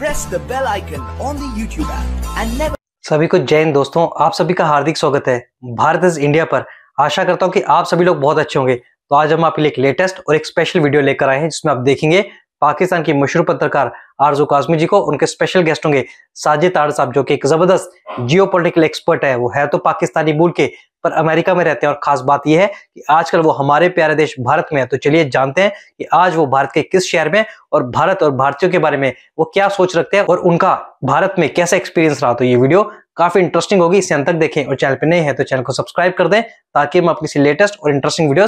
press the bell icon on the YouTube app and सभी को जय हिंद दोस्तों आप सभी का हार्दिक स्वागत है भारत इज इंडिया पर आशा करता हूँ कि आप सभी लोग बहुत अच्छे होंगे तो आज हम आपके लिए एक लेटेस्ट और एक स्पेशल वीडियो लेकर आए हैं जिसमें आप देखेंगे पाकिस्तान की मशहूर पत्रकार आरजू काजमी जी को उनके स्पेशल गेस्ट होंगे साजिद आर साहब जो कि एक जबरदस्त जियो एक्सपर्ट है वो है तो पाकिस्तानी मूल के पर अमेरिका में रहते हैं और खास बात यह है कि आजकल वो हमारे प्यारे देश भारत में है तो चलिए जानते हैं कि आज वो भारत के किस शहर में और भारत और भारतीयों के बारे में वो क्या सोच रखते हैं और उनका भारत में कैसा एक्सपीरियंस रहा तो ये वीडियो काफी इंटरेस्टिंग होगी इसे अंत तक देखें और चैनल पर नहीं है तो चैनल को सब्सक्राइब कर दें ताकि हम अपनी लेटेस्ट और इंटरेस्टिंग वीडियो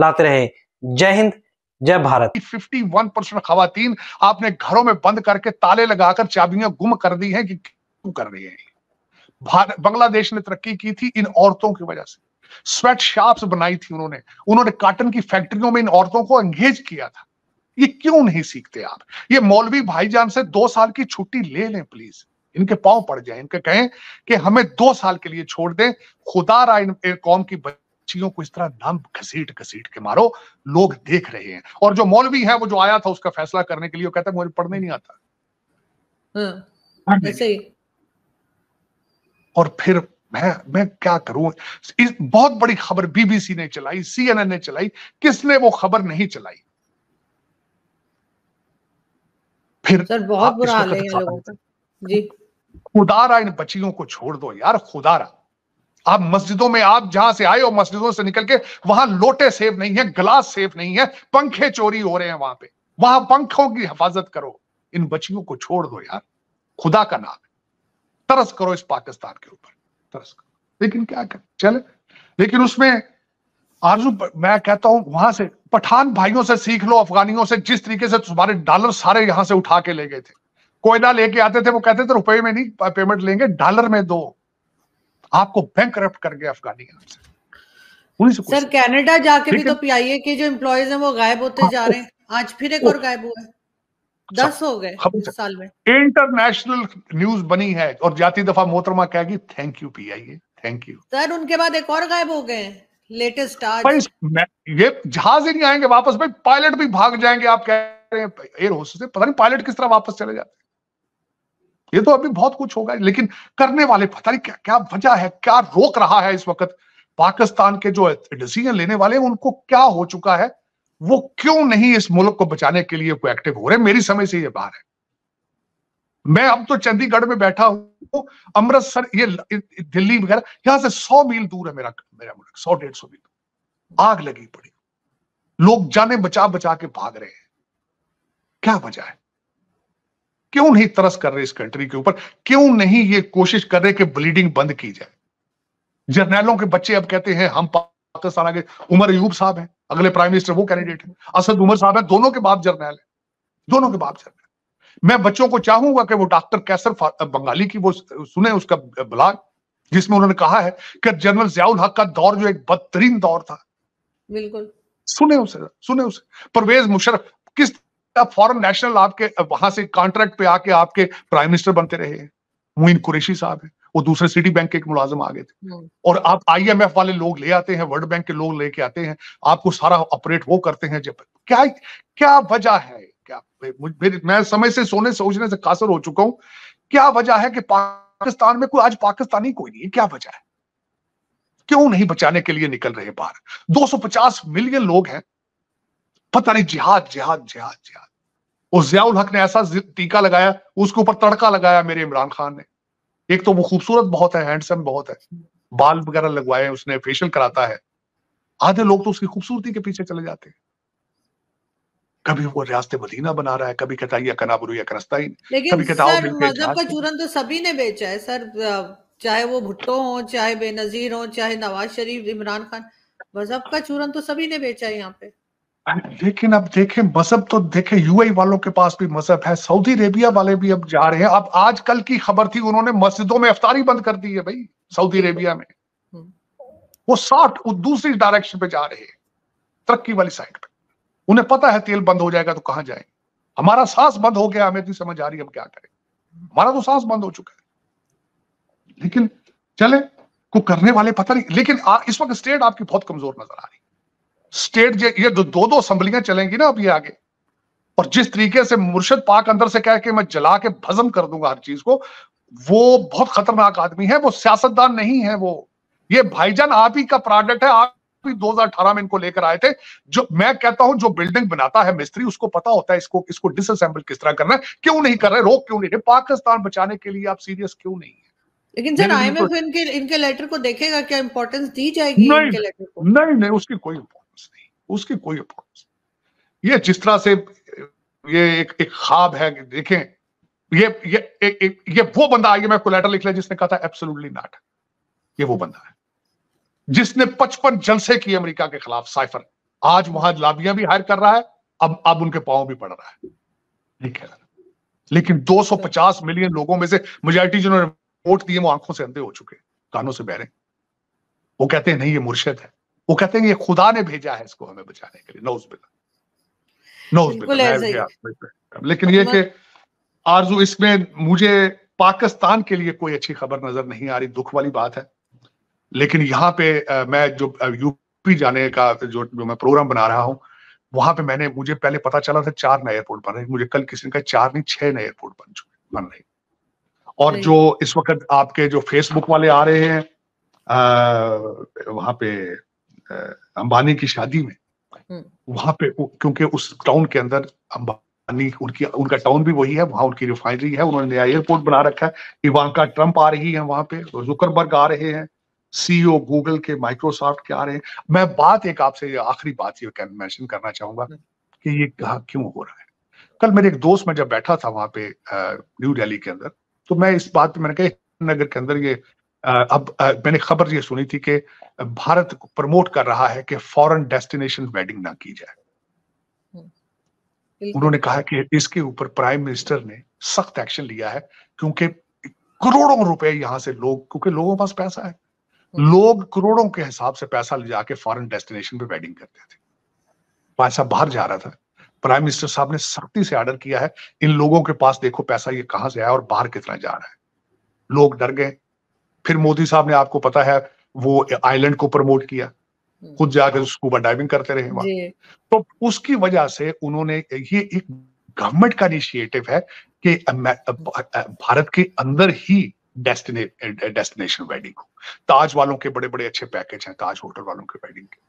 लाते रहे जय हिंद जय भारत 51 परसेंट खातन आपने घरों में बंद करके ताले लगाकर चाबियां गुम कर दी हैं कि क्यों कर रही हैं बांग्लादेश ने तरक्की की थी इन औरतों की वजह से स्वेट शॉप बनाई थी उन्होंने उन्होंने काटन की फैक्ट्रियों में इन औरतों को एंगेज किया था ये क्यों नहीं सीखते आप ये मौलवी भाईजान से दो साल की छुट्टी ले लें प्लीज इनके पांव पड़ जाए इनके कहें कि हमें दो साल के लिए छोड़ दें खुदा इन कौम की बच्चियों को इस तरह नाम घसीट घसीट के मारो लोग देख रहे हैं और जो मौलवी है वो जो आया था उसका फैसला करने के लिए वो कहता है मुझे पढ़ने नहीं आता हाँ, हाँ और फिर मैं मैं क्या करूं इस बहुत बड़ी खबर बीबीसी ने चलाई सीएनएन ने चलाई किसने वो खबर नहीं चलाई फिर सर बहुत बुरा हाल है लोगों का जी खुदारा इन बच्चियों को छोड़ दो यार खुदारा आप मस्जिदों में आप जहां से आए हो मस्जिदों से निकल के वहां लोटे सेफ नहीं है ग्लास सेफ नहीं है पंखे चोरी हो रहे हैं वहां पे वहां पंखों की हिफाजत करो इन बच्चियों को छोड़ दो यार खुदा का नाम तरस करो इस पाकिस्तान के ऊपर तरस करो लेकिन क्या कर चले लेकिन उसमें आरजू मैं कहता हूं वहां से पठान भाइयों से सीख लो अफगानियों से जिस तरीके से तुम्हारे डॉलर सारे यहां से उठा के ले गए थे कोयला लेके आते थे वो कहते थे रुपए में नहीं पेमेंट लेंगे डॉलर में दो आपको बैंक करप्ट कर गए अफगानी से सर कनाडा जाके भी तो पीआईए के जो एम्प्लॉयज हैं वो गायब होते हाँ, जा रहे हैं आज फिर एक और गायब हुआ है दस हो गए साल में इंटरनेशनल न्यूज बनी है और जाती दफा मोहतरमा कहेगी थैंक यू पी आइए थैंक यू सर उनके बाद एक और गायब हो गए लेटेस्ट आज ये जहाज ही नहीं आएंगे वापस भाई पायलट भी भाग जाएंगे आप कह रहे हैं एयर होस्टेस से पता नहीं पायलट किस तरह वापस चले जाते ये तो अभी बहुत कुछ होगा लेकिन करने वाले पता नहीं क्या क्या वजह है क्या रोक रहा है इस वक्त पाकिस्तान के जो डिसीजन लेने वाले हैं उनको क्या हो चुका है वो क्यों नहीं इस मुल्क को बचाने के लिए कोई एक्टिव हो रहे मेरी समझ से ये बाहर है मैं अब तो चंडीगढ़ में बैठा हूं अमृतसर ये दिल्ली वगैरह यहां से सौ मील दूर है मेरा मेरा मुल्क सौ डेढ़ सौ मील आग लगी पड़ी लोग जाने बचा बचा के भाग रहे हैं क्या वजह है क्यों नहीं तरस कर रहे इस कंट्री के ऊपर क्यों नहीं ये कोशिश कर रहे कि ब्लीडिंग बंद की जाए जर्नैलों के बच्चे अब कहते हैं हम पा... पाकिस्तान आगे उमर अयूब साहब हैं अगले प्राइम मिनिस्टर वो कैंडिडेट हैं असद उमर साहब हैं दोनों के बाप जर्नैल है दोनों के बाप जर्नैल मैं बच्चों को चाहूंगा कि वो डॉक्टर कैसर बंगाली की वो सुने उसका ब्लॉग जिसमें उन्होंने कहा है कि जनरल जयाउल हक का दौर जो एक बदतरीन दौर था बिल्कुल सुने उसे सुने उसे परवेज मुशरफ किस फॉरेन नेशनल आपके वहां से कॉन्ट्रैक्ट पे आके आपके प्राइम मिनिस्टर बनते रहे हैं मुइन कुरेशी साहब है वो दूसरे सिटी बैंक के एक मुलाजिम आ गए थे हम्म। और आप आईएमएफ वाले लोग ले आते हैं वर्ल्ड बैंक के लोग लेके आते हैं आपको सारा ऑपरेट वो करते हैं जब क्या क्या वजह है क्या मेरे मैं समय से सोने सोचने से कासर हो चुका हूँ क्या वजह है कि पाकिस्तान में कोई आज पाकिस्तानी कोई नहीं है क्या वजह है क्यों नहीं बचाने के लिए निकल रहे बाहर 250 मिलियन लोग हैं पता नहीं जिहाद जिहाद जिहाद जिहाद और जियाउल हक ने ऐसा टीका लगाया उसके ऊपर तड़का लगाया मेरे इमरान खान ने एक तो वो खूबसूरत बहुत है हैंडसम बहुत है बाल वगैरह लगवाए उसने फेशियल कराता है आधे लोग तो उसकी खूबसूरती के पीछे चले जाते हैं कभी वो रियासत मदीना बना रहा है कभी कहता है या कनस्ताइन कभी कहता है मजहब का चूरन तो सभी ने बेचा है सर चाहे वो भुट्टो हो चाहे बेनजीर हो चाहे नवाज शरीफ इमरान खान मजहब का चूरन तो सभी ने बेचा है यहाँ पे लेकिन अब देखें मजहब तो देखें यूएई वालों के पास भी मजहब है सऊदी अरेबिया वाले भी अब जा रहे हैं अब आज कल की खबर थी उन्होंने मस्जिदों में अफ्तारी बंद कर दी है भाई सऊदी अरेबिया में हम्म। वो साठ दूसरी डायरेक्शन पे जा रहे हैं तरक्की वाली साइड पे उन्हें पता है तेल बंद हो जाएगा तो कहाँ जाए हमारा सांस बंद हो गया हमें समझ आ रही है हम क्या करें हमारा तो सांस बंद हो चुका है लेकिन चले को करने वाले पता नहीं लेकिन आ, इस वक्त स्टेट आपकी बहुत कमजोर नजर आ रही है स्टेट ये दो दो असम्बलियां चलेंगी ना अभी आगे और जिस तरीके से मुर्शद पाक अंदर से कह के मैं जला के भजम कर दूंगा हर चीज को वो बहुत खतरनाक आदमी है वो सियासतदान नहीं है वो ये भाईजान आप ही का प्रोडक्ट है आप भी 2018 में इनको लेकर आए थे जो मैं कहता हूं जो बिल्डिंग बनाता है मिस्त्री उसको पता होता है इसको इसको डिसअसेंबल किस तरह करना है क्यों नहीं कर रहे रोक क्यों नहीं रहे पाकिस्तान बचाने के लिए आप सीरियस क्यों नहीं है लेकिन सर आईएमएफ तो- इनके इनके लेटर को देखेगा क्या इंपॉर्टेंस दी जाएगी नहीं, इनके लेटर को नहीं नहीं उसकी कोई इंपॉर्टेंस उसकी कोई अफोर्स ये जिस तरह से ये एक एक खाब है देखें ये ये ए, ए, ये वो बंदा आइए मैं कोलेटर लिख लिया जिसने कहा था एब्सोल्युटली नॉट ये वो बंदा है जिसने पचपन जलसे किए अमेरिका के खिलाफ साइफर आज वहां लाबियां भी हायर कर रहा है अब अब उनके पाओ भी पड़ रहा है ठीक है लेकिन 250 मिलियन लोगों में से मेजोरिटी जिन्होंने वोट दिए वो आंखों से अंधे हो चुके कानों से बहरे वो कहते हैं नहीं ये मुर्शद है वो कहते हैं ये खुदा ने भेजा है इसको हमें बचाने के लिए नौज बिल्ला नौज बिल्ला लेकिन ये कि आरजू इसमें मुझे पाकिस्तान के लिए कोई अच्छी खबर नजर नहीं आ रही दुख वाली बात है लेकिन यहाँ पे मैं जो यूपी जाने का जो जो मैं प्रोग्राम बना रहा हूँ वहां पे मैंने मुझे पहले पता चला था चार नए एयरपोर्ट बन रहे मुझे कल किसी ने कहा चार नहीं छह नए एयरपोर्ट बन चुके बन रहे और जो इस वक्त आपके जो फेसबुक वाले आ रहे हैं वहां पे अंबानी की शादी में हम्म। वहां पे क्योंकि उस टाउन के अंदर अंबानी उनकी उनका टाउन भी वही है वहां उनकी रिफाइनरी है उन्होंने नया एयरपोर्ट बना रखा है इवानका ट्रंप आ रही है वहां पे जुकरबर्ग आ रहे हैं सीईओ गूगल e के माइक्रोसॉफ्ट के आ रहे हैं मैं बात एक आपसे आखिरी बात ये मैंशन करना चाहूंगा हम्म। कि ये कहा क्यों हो रहा है कल मेरे एक दोस्त में जब बैठा था वहां पे न्यू दिल्ली के अंदर तो मैं इस बात पे मैंने कहा नगर के अंदर ये अब मैंने खबर ये सुनी थी कि भारत प्रमोट कर रहा है कि फॉरेन डेस्टिनेशन वेडिंग ना की जाए हम्म। उन्होंने कहा कि इसके ऊपर प्राइम मिनिस्टर ने सख्त एक्शन लिया है क्योंकि करोड़ों रुपए यहां से लोग क्योंकि लोगों के पास पैसा है हम्म। लोग करोड़ों के हिसाब से पैसा ले जाके फॉरेन डेस्टिनेशन पे वेडिंग करते थे पैसा बाहर जा रहा था प्राइम मिनिस्टर साहब ने सख्ती से ऑर्डर किया है इन लोगों के पास देखो पैसा ये कहां से आया और बाहर कितना जा रहा है लोग डर गए फिर मोदी साहब ने आपको पता है वो आइलैंड को प्रमोट किया हम्म। खुद जाकर स्कूबा डाइविंग करते रहे वहां तो उसकी वजह से उन्होंने ये एक गवर्नमेंट का इनिशिएटिव है कि भारत के अंदर ही डेस्टिनेशन वेडिंग हो ताज वालों के बड़े बड़े अच्छे पैकेज हैं ताज होटल वालों के वेडिंग के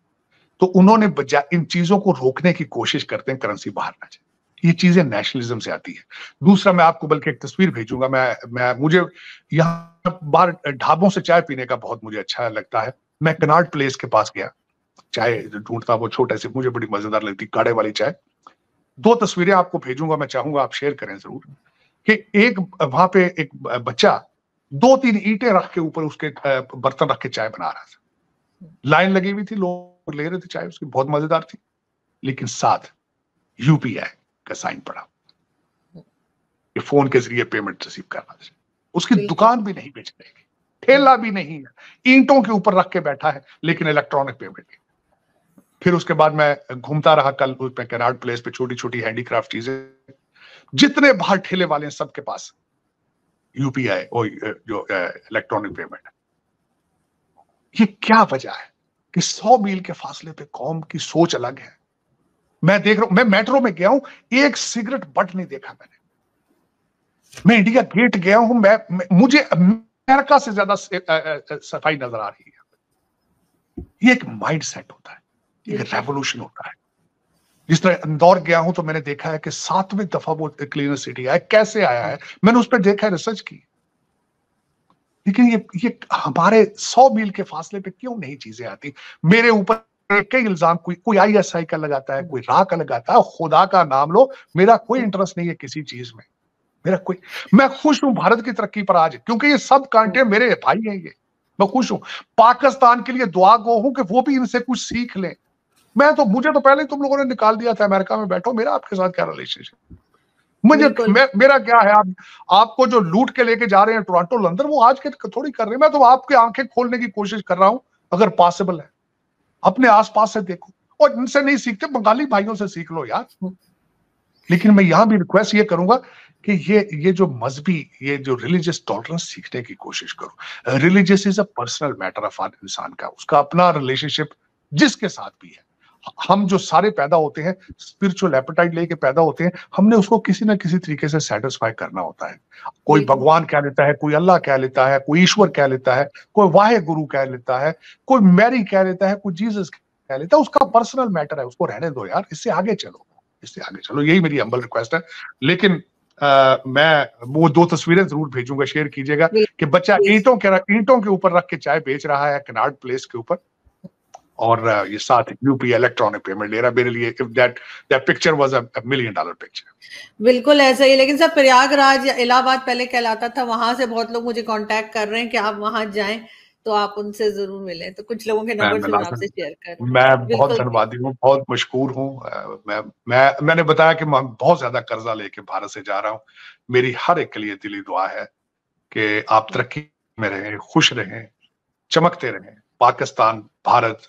तो उन्होंने इन चीजों को रोकने की कोशिश करते हैं करेंसी बाहर ना जाए ये चीजें नेशनलिज्म से आती है दूसरा मैं आपको बल्कि एक तस्वीर भेजूंगा मैं मैं मुझे यहाँ बार ढाबों से चाय पीने का बहुत मुझे अच्छा लगता है मैं कनाड प्लेस के पास गया चाय ढूंढता वो छोटे से मुझे बड़ी मजेदार लगती काढ़े वाली चाय दो तस्वीरें आपको भेजूंगा मैं चाहूंगा आप शेयर करें जरूर कि एक वहां पे एक बच्चा दो तीन ईटे रख के ऊपर उसके बर्तन रख के चाय बना रहा था लाइन लगी हुई थी लोग ले रहे थे चाय उसकी बहुत मजेदार थी लेकिन साथ यूपी आई का साइन पड़ा कि फोन के जरिए पेमेंट रिसीव करना उसकी दुकान भी नहीं बेच रहेगी ठेला भी नहीं है ईंटों के ऊपर रख के बैठा है लेकिन इलेक्ट्रॉनिक पेमेंट फिर उसके बाद मैं घूमता रहा कल उसमें कैनाड प्लेस पे छोटी छोटी हैंडीक्राफ्ट चीजें जितने बाहर ठेले वाले हैं सबके पास यूपीआई और जो इलेक्ट्रॉनिक पेमेंट ये क्या वजह है कि सौ मील के फासले पे कौम की सोच अलग है मैं देख रहा हूं मैं मेट्रो में गया हूं एक सिगरेट बट नहीं देखा मैंने मैं इंडिया गेट गया हूं मैं, मैं मुझे अमेरिका से ज्यादा सफाई नजर आ रही है ये एक माइंड सेट होता है एक रेवोल्यूशन होता है जिस तरह इंदौर गया हूं तो मैंने देखा है कि सातवें दफा वो क्लीनर सिटी आया कैसे आया है मैंने उस पर देखा है रिसर्च की लेकिन ये ये हमारे सौ मील के फासले पे क्यों नहीं चीजें आती मेरे ऊपर एक एक इल्जाम कोई कोई आईएसआई का लगाता है कोई राह का लगाता है खुदा का नाम लो मेरा कोई इंटरेस्ट नहीं है किसी चीज में मेरा कोई मैं खुश हूं भारत की तरक्की पर आज क्योंकि ये सब कांटे मेरे भाई हैं ये मैं खुश हूं पाकिस्तान के लिए दुआ गो हूं कि वो भी इनसे कुछ सीख लें मैं तो मुझे तो पहले तुम लोगों ने निकाल दिया था अमेरिका में बैठो मेरा आपके साथ क्या रिलेशनशिप मुझे मेरा क्या है आप आपको जो लूट के लेके जा रहे हैं टोरंटो लंदन वो आज के थोड़ी कर रहे हैं मैं तो आपके आंखें खोलने की कोशिश कर रहा हूं अगर पॉसिबल है अपने आसपास से देखो और इनसे नहीं सीखते बंगाली भाइयों से सीख लो यार लेकिन मैं यहां भी रिक्वेस्ट ये करूंगा कि ये ये जो मजहबी ये जो रिलीजियस टॉलरेंस सीखने की कोशिश करो religious is a personal matter of इंसान का उसका अपना रिलेशनशिप जिसके साथ भी है हम जो सारे पैदा होते हैं स्पिरिचुअल एपेटाइट लेके पैदा होते हैं हमने उसको किसी ना किसी तरीके से सेटिस्फाई करना होता है कोई भगवान कह लेता है कोई अल्लाह कह लेता है कोई ईश्वर कह लेता है कोई वाहे गुरु कह लेता है कोई मैरी कह लेता है कोई जीसस कह लेता है उसका पर्सनल मैटर है उसको रहने दो यार इससे आगे चलो इससे आगे चलो यही मेरी अम्बल रिक्वेस्ट है लेकिन Uh, मैं वो दो तस्वीरें जरूर भेजूंगा शेयर कीजिएगा कि बच्चा ईंटों के ईंटों के ऊपर रख के चाय बेच रहा है कनाड प्लेस के ऊपर और ये साथ यूपी इलेक्ट्रॉनिक पेमेंट ले रहा मेरे लिए if that that picture was a million dollar picture बिल्कुल ऐसा ही लेकिन सर प्रयागराज इलाहाबाद पहले कहलाता था वहां से बहुत लोग मुझे कांटेक्ट कर रहे हैं कि आप वहां जाएं तो आप उनसे जरूर मिलें तो कुछ लोगों के नंबर आपसे शेयर कर मैं बहुत धन्यवादी हूँ बहुत मशहूर हूँ मैं मैं मैंने बताया कि मैं बहुत ज्यादा कर्जा लेके भारत से जा रहा हूँ मेरी हर एक के लिए दिली दुआ है कि आप तरक्की में रहें खुश रहें चमकते रहें पाकिस्तान भारत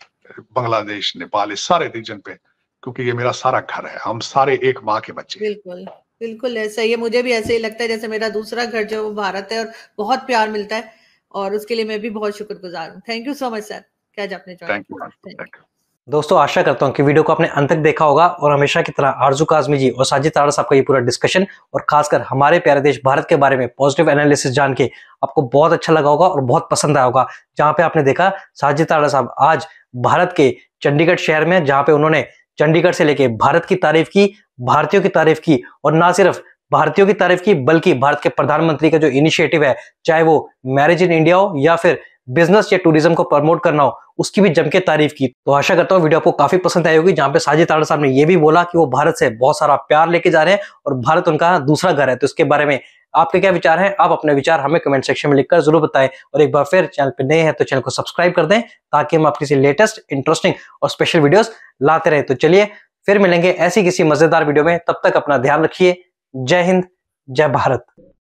बांग्लादेश नेपाल इस सारे रीजन पे क्योंकि ये मेरा सारा घर है हम सारे एक माँ के बच्चे बिल्कुल बिल्कुल ऐसा है मुझे भी ऐसे ही लगता है जैसे मेरा दूसरा घर जो वो भारत है और बहुत प्यार मिलता है और उसके लिए मैं भी बहुत शुक्रगुजार हूँ thank you so much sir क्या आपने थैंक यू दोस्तों आशा करता हूं कि वीडियो को आपने अंत तक देखा होगा और हमेशा की तरह आरजू काजमी जी और साजिद तारा साहब का ये पूरा डिस्कशन और खासकर हमारे प्यारे देश भारत के बारे में पॉजिटिव एनालिसिस जान के आपको बहुत अच्छा लगा होगा और बहुत पसंद आया होगा जहां पे आपने देखा साजिद तारा साहब आज भारत के चंडीगढ़ शहर में जहाँ पे उन्होंने चंडीगढ़ से लेके भारत की तारीफ की भारतीयों की तारीफ की और ना सिर्फ भारतीयों की तारीफ की बल्कि भारत के प्रधानमंत्री का जो इनिशिएटिव है चाहे वो मैरिज इन इंडिया हो या फिर बिजनेस या टूरिज्म को प्रमोट करना हो उसकी भी जमकर तारीफ की तो आशा करता हूँ वीडियो आपको काफी पसंद आई होगी जहाँ पे साजिद तारा साहब ने यह भी बोला कि वो भारत से बहुत सारा प्यार लेके जा रहे हैं और भारत उनका दूसरा घर है तो इसके बारे में आपके क्या विचार हैं आप अपने विचार हमें कमेंट सेक्शन में लिखकर जरूर बताएं और एक बार फिर चैनल पर नए हैं तो चैनल को सब्सक्राइब कर दें ताकि हम किसी लेटेस्ट इंटरेस्टिंग और स्पेशल वीडियोस लाते रहे तो चलिए फिर मिलेंगे ऐसी किसी मजेदार वीडियो में तब तक अपना ध्यान रखिए जय हिंद जय भारत